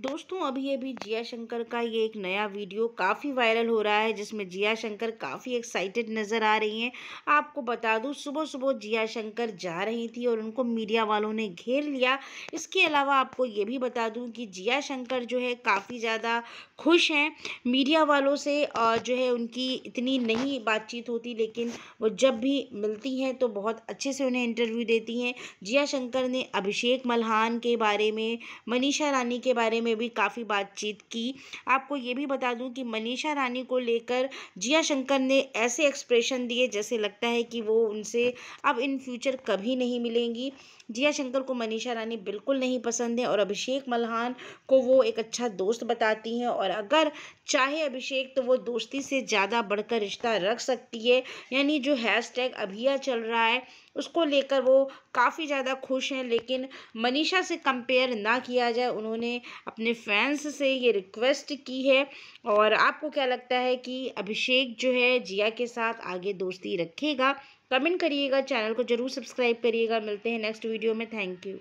दोस्तों अभी अभी जिया शंकर का ये एक नया वीडियो काफ़ी वायरल हो रहा है जिसमें जिया शंकर काफ़ी एक्साइटेड नज़र आ रही हैं आपको बता दूं सुबह सुबह जिया शंकर जा रही थी और उनको मीडिया वालों ने घेर लिया इसके अलावा आपको ये भी बता दूं कि जिया शंकर जो है काफ़ी ज़्यादा खुश हैं मीडिया वालों से जो है उनकी इतनी नहीं बातचीत होती लेकिन वो जब भी मिलती हैं तो बहुत अच्छे से उन्हें इंटरव्यू देती हैं जिया शंकर ने अभिषेक मल्हान के बारे में मनीषा रानी के बारे में में भी काफ़ी बातचीत की आपको ये भी बता दूं कि मनीषा रानी को लेकर जिया शंकर ने ऐसे एक्सप्रेशन दिए जैसे लगता है कि वो उनसे अब इन फ्यूचर कभी नहीं मिलेंगी जिया शंकर को मनीषा रानी बिल्कुल नहीं पसंद है और अभिषेक मल्हान को वो एक अच्छा दोस्त बताती हैं और अगर चाहे अभिषेक तो वो दोस्ती से ज़्यादा बढ़कर रिश्ता रख सकती है यानी जो हैश अभिया चल रहा है उसको लेकर वो काफ़ी ज़्यादा खुश हैं लेकिन मनीषा से कंपेयर ना किया जाए उन्होंने अपने फैंस से ये रिक्वेस्ट की है और आपको क्या लगता है कि अभिषेक जो है जिया के साथ आगे दोस्ती रखेगा कमेंट करिएगा चैनल को ज़रूर सब्सक्राइब करिएगा मिलते हैं नेक्स्ट वीडियो में थैंक यू